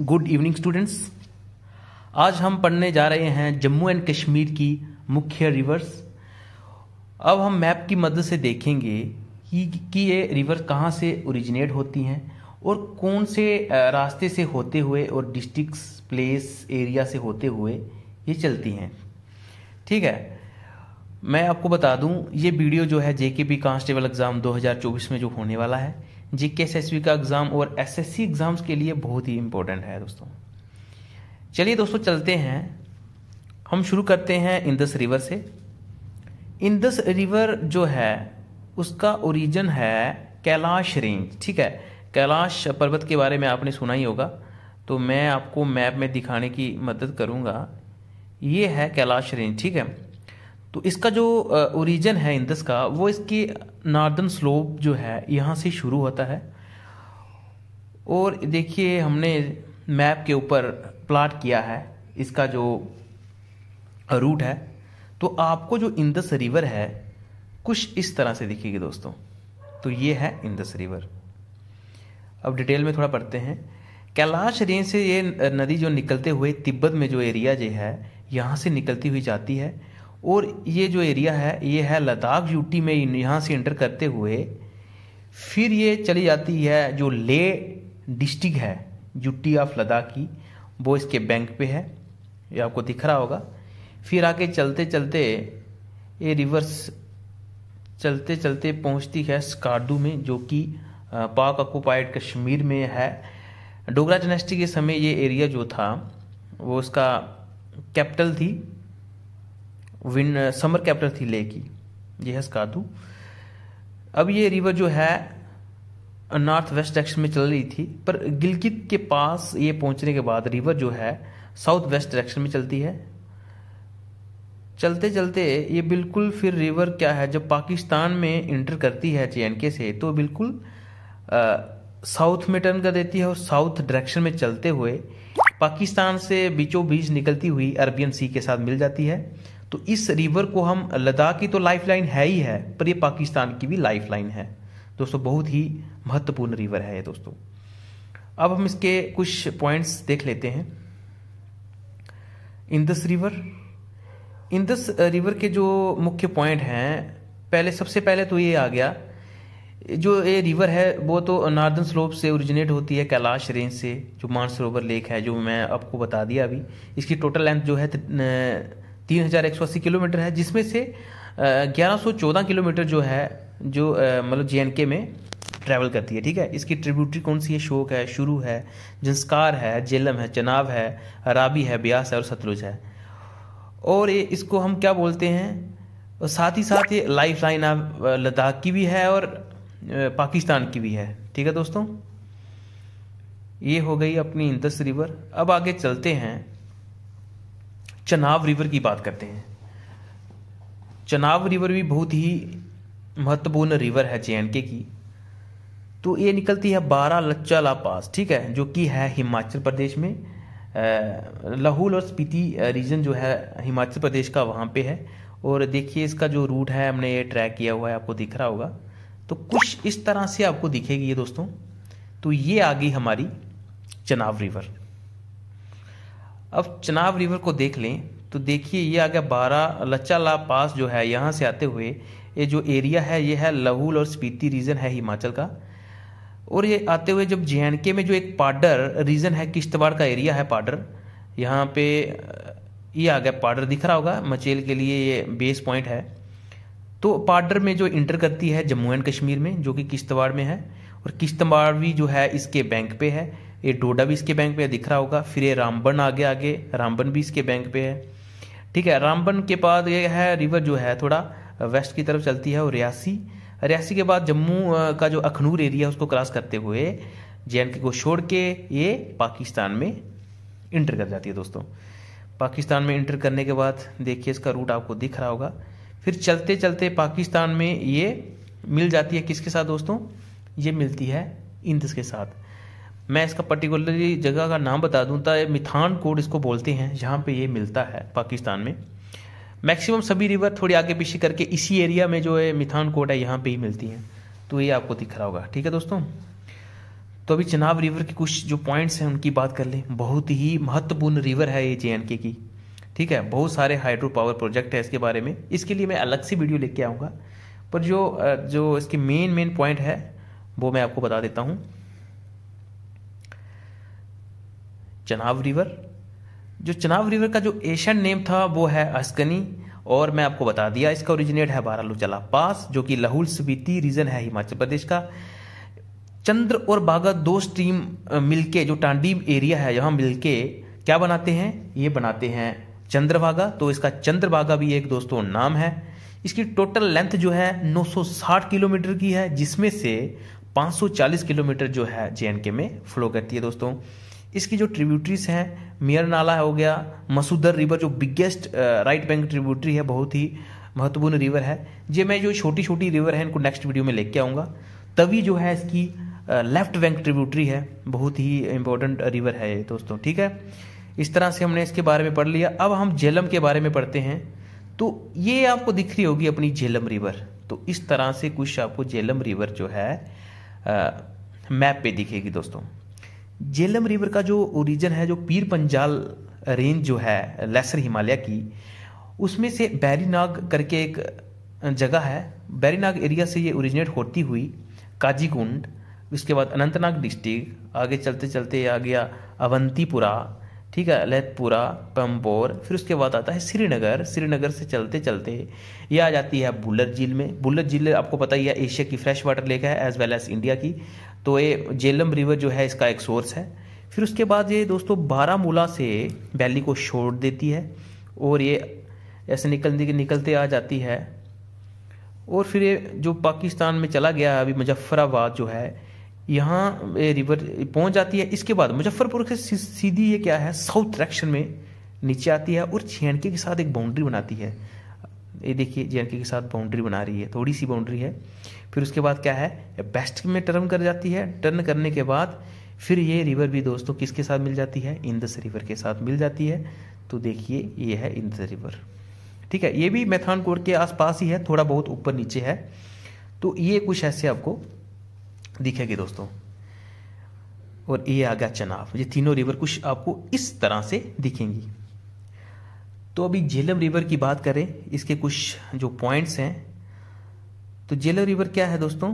good evening students आज हम पढ़ने जा रहे हैं जम्मू एंड कश्मीर की मुख्य रिवर्स अब हम मैप की मदद से देखेंगे कि, कि ये रिवर कहाँ से ओरिजिनेट होती हैं और कौन से रास्ते से होते हुए और डिस्ट्रिक्स प्लेस एरिया से होते हुए ये चलती हैं ठीक है मैं आपको बता दूं ये वीडियो जो है पी कांस्टेबल एग्ज़ाम 2024 में जो होने वाला है जी के एस एस का एग्ज़ाम और एस एस सी एग्ज़ाम्स के लिए बहुत ही इंपॉर्टेंट है दोस्तों चलिए दोस्तों चलते हैं हम शुरू करते हैं इंदस रिवर से इंदस रिवर जो है उसका ओरिजिन है कैलाश रेंज ठीक है कैलाश पर्वत के बारे में आपने सुना ही होगा तो मैं आपको मैप में दिखाने की मदद करूँगा ये है कैलाश रेंज ठीक है तो इसका जो ओरिजिन है इंदस का वो इसकी नॉर्दर्न स्लोप जो है यहाँ से शुरू होता है और देखिए हमने मैप के ऊपर प्लाट किया है इसका जो रूट है तो आपको जो इंदस रिवर है कुछ इस तरह से दिखेगी दोस्तों तो ये है इंदस रिवर अब डिटेल में थोड़ा पढ़ते हैं कैलाश रेंज से ये नदी जो निकलते हुए तिब्बत में जो एरिया जो है यहाँ से निकलती हुई जाती है और ये जो एरिया है ये है लद्दाख यूटी में यहाँ से इंटर करते हुए फिर ये चली जाती है जो ले डिस्ट्रिक्ट है यूटी ऑफ लद्दाख की वो इसके बैंक पे है ये आपको दिख रहा होगा फिर आगे चलते चलते ये रिवर्स चलते चलते पहुंचती है स्कार्डू में जो कि पाक ऑक्यूपाइड कश्मीर में है डोगरा डनेस्टी के समय ये एरिया जो था वो उसका कैपिटल थी विन समर कैपिटल थी ले की ये है स्कादू अब ये रिवर जो है नॉर्थ वेस्ट डायरेक्शन में चल रही थी पर गिलगित के पास ये पहुंचने के बाद रिवर जो है साउथ वेस्ट डायरेक्शन में चलती है चलते चलते ये बिल्कुल फिर रिवर क्या है जब पाकिस्तान में इंटर करती है जे के से तो बिल्कुल साउथ में टर्न कर देती है और साउथ डायरेक्शन में चलते हुए पाकिस्तान से बीचों बीच निकलती हुई अरबियन सी के साथ मिल जाती है तो इस रिवर को हम लद्दाख की तो लाइफलाइन है ही है पर ये पाकिस्तान की भी लाइफलाइन है दोस्तों बहुत ही महत्वपूर्ण रिवर है ये दोस्तों अब हम इसके कुछ पॉइंट्स देख लेते हैं इंदस रिवर इंदस रिवर के जो मुख्य पॉइंट हैं पहले सबसे पहले तो ये आ गया जो ये रिवर है वो तो नार्दर्न स्लोप से ओरिजिनेट होती है कैलाश रेंज से जो मानसरोवर लेक है जो मैं आपको बता दिया अभी इसकी टोटल लेंथ जो है तीन हज़ार एक सौ अस्सी किलोमीटर है जिसमें से ग्यारह सौ चौदह किलोमीटर जो है जो मतलब जे एंड के में ट्रैवल करती है ठीक है इसकी ट्रिब्यूटरी कौन सी है शोक है शुरू है जंस्कार है जेलम है चनाव है राबी है ब्यास है और सतलुज है और ये इसको हम क्या बोलते हैं और साथ ही साथ ये लाइफ लाइन आप लद्दाख की भी है और पाकिस्तान की भी है ठीक है दोस्तों ये हो गई अपनी इंदस रिवर अब आगे चलते हैं चनाव रिवर की बात करते हैं चनाव रिवर भी बहुत ही महत्वपूर्ण रिवर है जे के की तो ये निकलती है बारह लच्चाला पास ठीक है जो कि है हिमाचल प्रदेश में लाहौल और स्पीति रीजन जो है हिमाचल प्रदेश का वहाँ पे है और देखिए इसका जो रूट है हमने ये ट्रैक किया हुआ है आपको दिख रहा होगा तो कुछ इस तरह से आपको दिखेगी ये दोस्तों तो ये आ गई हमारी चनाव रिवर अब चनाब रिवर को देख लें तो देखिए ये आ गया बारह लच्चा ला पास जो है यहाँ से आते हुए ये जो एरिया है ये है लहूल और स्पीति रीजन है हिमाचल का और ये आते हुए जब जे में जो एक पाडर रीजन है किश्तवाड़ का एरिया है पाडर यहाँ पे ये आ गया पाडर दिख रहा होगा मचेल के लिए ये बेस पॉइंट है तो पाडर में जो इंटर करती है जम्मू एंड कश्मीर में जो कि किश्तवाड़ में है और किश्तवाड़ भी जो है इसके बैंक पे है ये डोडा भी इसके बैंक पे दिख रहा होगा फिर ये रामबन आगे आगे रामबन भी इसके बैंक पे है ठीक है रामबन के बाद ये है रिवर जो है थोड़ा वेस्ट की तरफ चलती है और रियासी रियासी के बाद जम्मू का जो अखनूर एरिया उसको क्रॉस करते हुए जे एंड के को छोड़ के ये पाकिस्तान में इंटर कर जाती है दोस्तों पाकिस्तान में इंटर करने के बाद देखिए इसका रूट आपको दिख रहा होगा फिर चलते चलते पाकिस्तान में ये मिल जाती है किसके साथ दोस्तों ये मिलती है इंद्र के साथ मैं इसका पर्टिकुलरली जगह का नाम बता दूं तो मिथान कोड इसको बोलते हैं जहाँ पे ये मिलता है पाकिस्तान में मैक्सिमम सभी रिवर थोड़ी आगे पीछे करके इसी एरिया में जो है मिथान कोड है यहाँ पे ही मिलती हैं तो ये आपको दिख रहा होगा ठीक है दोस्तों तो अभी चनाब रिवर के कुछ जो पॉइंट्स हैं उनकी बात कर लें बहुत ही महत्वपूर्ण रिवर है ये जे की ठीक है बहुत सारे हाइड्रो पावर प्रोजेक्ट है इसके बारे में इसके लिए मैं अलग से वीडियो लेके आऊँगा पर जो जो इसके मेन मेन पॉइंट है वो मैं आपको बता देता हूँ चनाव रिवर जो चनाव रिवर का जो एशियन नेम था वो है अस्कनी और मैं आपको बता दिया इसका ओरिजिनेट है बारालूचला पास जो कि लाहौल स्पीति रीजन है हिमाचल प्रदेश का चंद्र और बागा दो स्ट्रीम मिलके जो टांडी एरिया है यहाँ मिलके क्या बनाते हैं ये बनाते हैं चंद्रभागा तो इसका चंद्रभागा भी एक दोस्तों नाम है इसकी टोटल लेंथ जो है 960 किलोमीटर की है जिसमें से 540 किलोमीटर जो है जे में फ्लो करती है दोस्तों इसकी जो ट्रिब्यूटरीज हैं मियर नाला हो गया मसूदर रिवर जो बिगेस्ट राइट बैंक ट्रिब्यूटरी है बहुत ही महत्वपूर्ण रिवर है ये मैं जो छोटी छोटी रिवर है इनको नेक्स्ट वीडियो में लेके आऊँगा तभी जो है इसकी लेफ्ट बैंक ट्रिब्यूटरी है बहुत ही इंपॉर्टेंट रिवर है ये दोस्तों ठीक है इस तरह से हमने इसके बारे में पढ़ लिया अब हम झेलम के बारे में पढ़ते हैं तो ये आपको दिख रही होगी अपनी झेलम रिवर तो इस तरह से कुछ आपको झेलम रिवर जो है मैप पे दिखेगी दोस्तों जेलम रिवर का जो ओरिजन है जो पीर पंजाल रेंज जो है लेसर हिमालय की उसमें से बैरीनाग करके एक जगह है बैरीनाग एरिया से ये ओरिजिनेट होती हुई काजीकुंड उसके बाद अनंतनाग डिस्ट्रिक्ट आगे चलते चलते आ गया अवंतीपुरा ठीक है लैतपुरा पम्पोर फिर उसके बाद आता है श्रीनगर श्रीनगर से चलते चलते ये आ जाती है बुल्लर झील में बुल्लर झील आपको पता ही है एशिया की फ्रेश वाटर लेक है एज वेल एज इंडिया की तो ये जेलम रिवर जो है इसका एक सोर्स है फिर उसके बाद ये दोस्तों बारामूला से वैली को छोड़ देती है और ये ऐसे निकल निकलते आ जाती है और फिर ये जो पाकिस्तान में चला गया अभी मुजफ्फराबाद जो है यहाँ रिवर पहुँच जाती है इसके बाद मुजफ्फरपुर से सीधी ये क्या है साउथ डायरेक्शन में नीचे आती है और जे के साथ एक बाउंड्री बनाती है ये देखिए जे के साथ बाउंड्री बना रही है थोड़ी सी बाउंड्री है फिर उसके बाद क्या है बेस्ट में टर्न कर जाती है टर्न करने के बाद फिर ये रिवर भी दोस्तों किसके साथ मिल जाती है इंदस रिवर के साथ मिल जाती है तो देखिए ये है इंदस रिवर ठीक है ये भी मैथान कोट के आसपास ही है थोड़ा बहुत ऊपर नीचे है तो ये कुछ ऐसे आपको दिखेगी दोस्तों और ये आ गया चनाब ये तीनों रिवर कुछ आपको इस तरह से दिखेंगी तो अभी झेलम रिवर की बात करें इसके कुछ जो पॉइंट्स हैं तो झेलम रिवर क्या है दोस्तों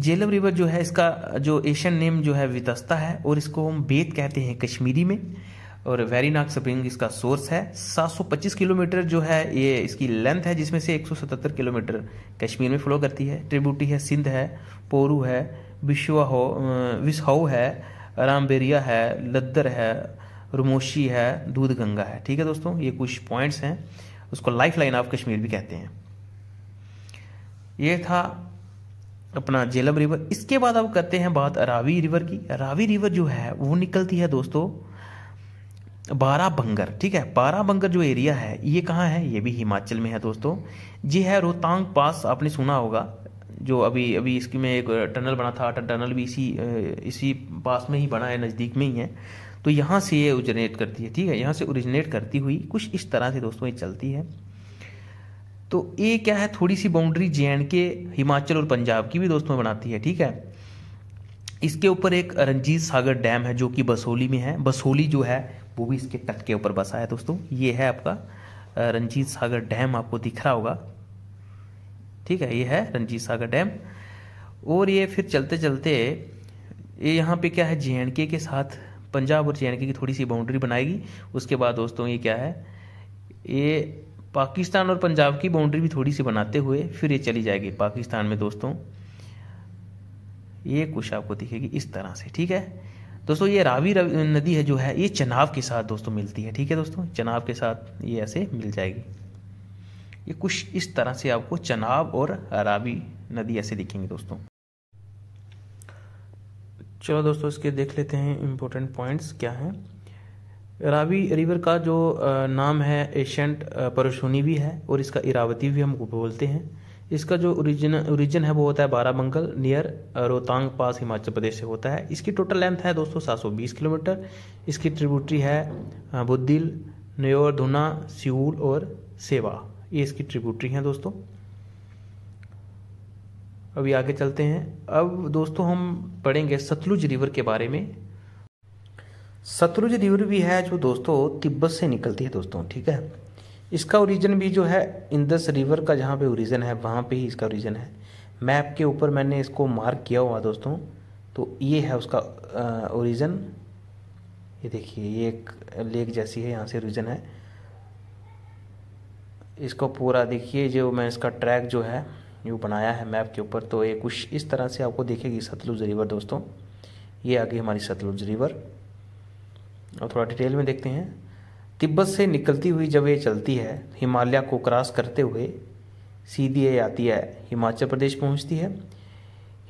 झेलम रिवर जो है इसका जो एशियन नेम जो है वितस्ता है और इसको हम बेत कहते हैं कश्मीरी में और वेरीनाग स्प्रिंग इसका सोर्स है 725 किलोमीटर जो है ये इसकी लेंथ है जिसमें से 177 किलोमीटर कश्मीर में फ्लो करती है ट्रिब्यूटी है सिंध है पोरू है हो अं, विसहाओ है रामबेरिया है लद्दर है रुमोशी है दूध गंगा है ठीक है दोस्तों ये कुछ पॉइंट्स हैं उसको लाइफ लाइन ऑफ कश्मीर भी कहते हैं ये था अपना जेलम रिवर इसके बाद अब करते हैं बात रावी रिवर की रावी रिवर जो है वो निकलती है दोस्तों बाराबंगर ठीक है बाराबंगर जो एरिया है ये कहाँ है ये भी हिमाचल में है दोस्तों ये है रोहतांग पास आपने सुना होगा जो अभी अभी इसकी में एक टनल बना था टनल भी इसी इसी पास में ही बना है नज़दीक में ही है तो यहाँ से ये ओरिजिनेट करती है ठीक है यहाँ से ओरिजिनेट करती हुई कुछ इस तरह से दोस्तों ये चलती है तो ये क्या है थोड़ी सी बाउंड्री जे एंड के हिमाचल और पंजाब की भी दोस्तों बनाती है ठीक है इसके ऊपर एक रंजीत सागर डैम है जो कि बसोली में है बसोली जो है वो भी इसके तट के ऊपर बसा है दोस्तों ये है आपका रंजीत सागर डैम आपको दिख रहा होगा ठीक है ये है रंजीत सागर डैम और ये फिर चलते चलते ये यहाँ पे क्या है जे के साथ पंजाब और जे की थोड़ी सी बाउंड्री बनाएगी उसके बाद दोस्तों ये क्या है ये पाकिस्तान और पंजाब की बाउंड्री भी थोड़ी सी बनाते हुए फिर ये चली जाएगी पाकिस्तान में दोस्तों ये कुछ आपको दिखेगी इस तरह से ठीक है दोस्तों ये रावी, नदी है जो है ये चनाव के साथ दोस्तों मिलती है ठीक है दोस्तों चनाब के साथ ये ऐसे मिल जाएगी ये कुछ इस तरह से आपको चनाब और रावी नदी ऐसे दिखेंगी दोस्तों चलो दोस्तों इसके देख लेते हैं इम्पोर्टेंट पॉइंट्स क्या हैं रावी रिवर का जो नाम है एशियंट परशुनी भी है और इसका इरावती भी हम बोलते हैं इसका जो ओरिजिन ओरिजिन है वो होता है बाराबंकल नियर रोहतांग पास हिमाचल प्रदेश से होता है इसकी टोटल लेंथ है दोस्तों बीस किलोमीटर इसकी ट्रिब्यूटरी है बुद्दिल न्योर धुना सियूल और सेवा ये इसकी ट्रिब्यूटरी हैं दोस्तों अभी आगे चलते हैं अब दोस्तों हम पढ़ेंगे सतलुज रिवर के बारे में सतलुज रिवर भी है जो दोस्तों तिब्बत से निकलती है दोस्तों ठीक है इसका ओरिजिन भी जो है इंदस रिवर का जहाँ पे ओरिजिन है वहाँ पे ही इसका ओरिजिन है मैप के ऊपर मैंने इसको मार्क किया हुआ दोस्तों तो ये है उसका ओरिजिन ये देखिए ये एक लेक जैसी है यहाँ से ओरिजिन है इसको पूरा देखिए जो मैं इसका ट्रैक जो है जो बनाया है मैप के ऊपर तो ये कुछ इस तरह से आपको देखेगी सतलुज रिवर दोस्तों ये आ गई हमारी सतलुज रिवर और थोड़ा डिटेल में देखते हैं तिब्बत से निकलती हुई जब ये चलती है हिमालय को क्रॉस करते हुए सीधी ये आती है हिमाचल प्रदेश पहुंचती है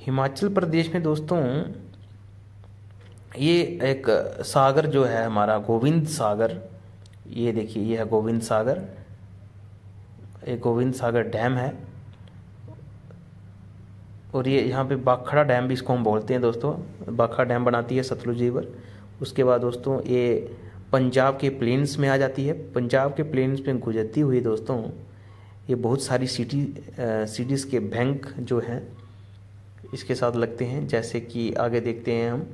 हिमाचल प्रदेश में दोस्तों ये एक सागर जो है हमारा गोविंद सागर ये देखिए ये है गोविंद सागर एक गोविंद सागर डैम है और ये यहाँ पे बाखड़ा डैम भी इसको हम बोलते हैं दोस्तों बाखड़ा डैम बनाती है सतलुज रिवर उसके बाद दोस्तों ये पंजाब के प्लेन्स में आ जाती है पंजाब के प्लेन्स में गुजरती हुई दोस्तों ये बहुत सारी सिटी सिटीज़ के बैंक जो हैं इसके साथ लगते हैं जैसे कि आगे देखते हैं हम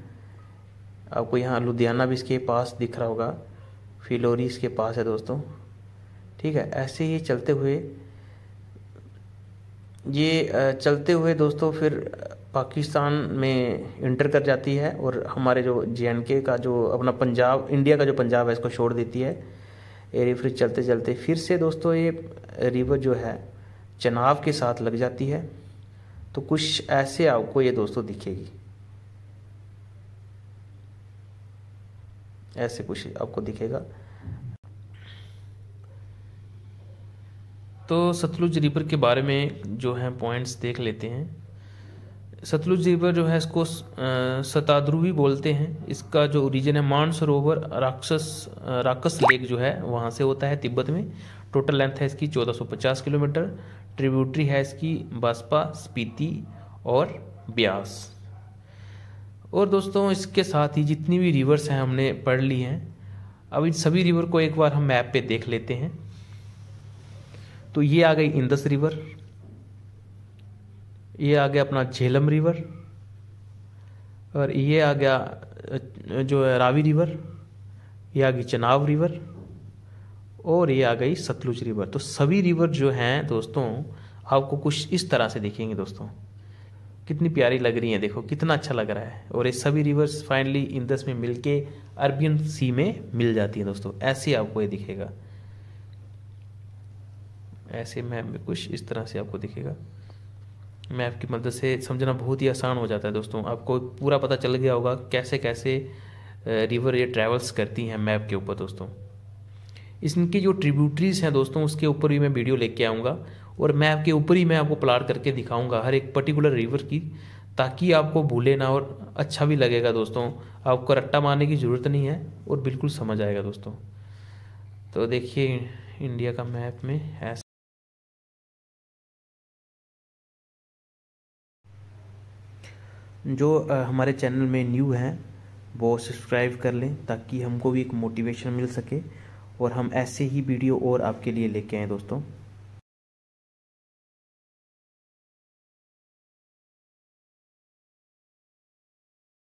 आपको यहाँ लुधियाना भी इसके पास दिख रहा होगा फिलोरी इसके पास है दोस्तों ठीक है ऐसे ही चलते हुए ये चलते हुए दोस्तों फिर पाकिस्तान में इंटर कर जाती है और हमारे जो जे का जो अपना पंजाब इंडिया का जो पंजाब है इसको छोड़ देती है ये रिवर चलते चलते फिर से दोस्तों ये रिवर जो है चनाव के साथ लग जाती है तो कुछ ऐसे आपको ये दोस्तों दिखेगी ऐसे कुछ आपको दिखेगा तो सतलुज रिवर के बारे में जो हैं पॉइंट्स देख लेते हैं सतलुज रिवर जो है इसको सताद्रु भी बोलते हैं इसका जो ओरिजिन है मानसरोवर राक्षस राक्षस लेक जो है वहाँ से होता है तिब्बत में टोटल लेंथ है इसकी 1450 किलोमीटर ट्रिब्यूटरी है इसकी बासपा स्पीति और ब्यास और दोस्तों इसके साथ ही जितनी भी रिवर्स हैं हमने पढ़ ली हैं अब इन सभी रिवर को एक बार हम मैप पे देख लेते हैं तो ये आ गई इंदस रिवर ये आ गया अपना झेलम रिवर और ये आ गया जो है रावी रिवर ये आ गई चनाव रिवर और ये आ गई सतलुज रिवर तो सभी रिवर जो हैं दोस्तों आपको कुछ इस तरह से देखेंगे दोस्तों कितनी प्यारी लग रही है देखो कितना अच्छा लग रहा है और ये सभी रिवर्स फाइनली इंदस में मिलके अरबियन सी में मिल जाती है दोस्तों ऐसे आपको ये दिखेगा ऐसे में कुछ इस तरह से आपको दिखेगा मैप की मदद से समझना बहुत ही आसान हो जाता है दोस्तों आपको पूरा पता चल गया होगा कैसे कैसे रिवर ये ट्रैवल्स करती हैं मैप के ऊपर दोस्तों इनकी जो ट्रिब्यूटरीज हैं दोस्तों उसके ऊपर भी मैं वीडियो लेके आऊँगा और मैप के ऊपर ही मैं आपको प्लाट करके दिखाऊँगा हर एक पर्टिकुलर रिवर की ताकि आपको भूले ना और अच्छा भी लगेगा दोस्तों आपको रट्टा मारने की ज़रूरत नहीं है और बिल्कुल समझ आएगा दोस्तों तो देखिए इंडिया का मैप में ऐसा जो हमारे चैनल में न्यू हैं वो सब्सक्राइब कर लें ताकि हमको भी एक मोटिवेशन मिल सके और हम ऐसे ही वीडियो और आपके लिए लेके आए दोस्तों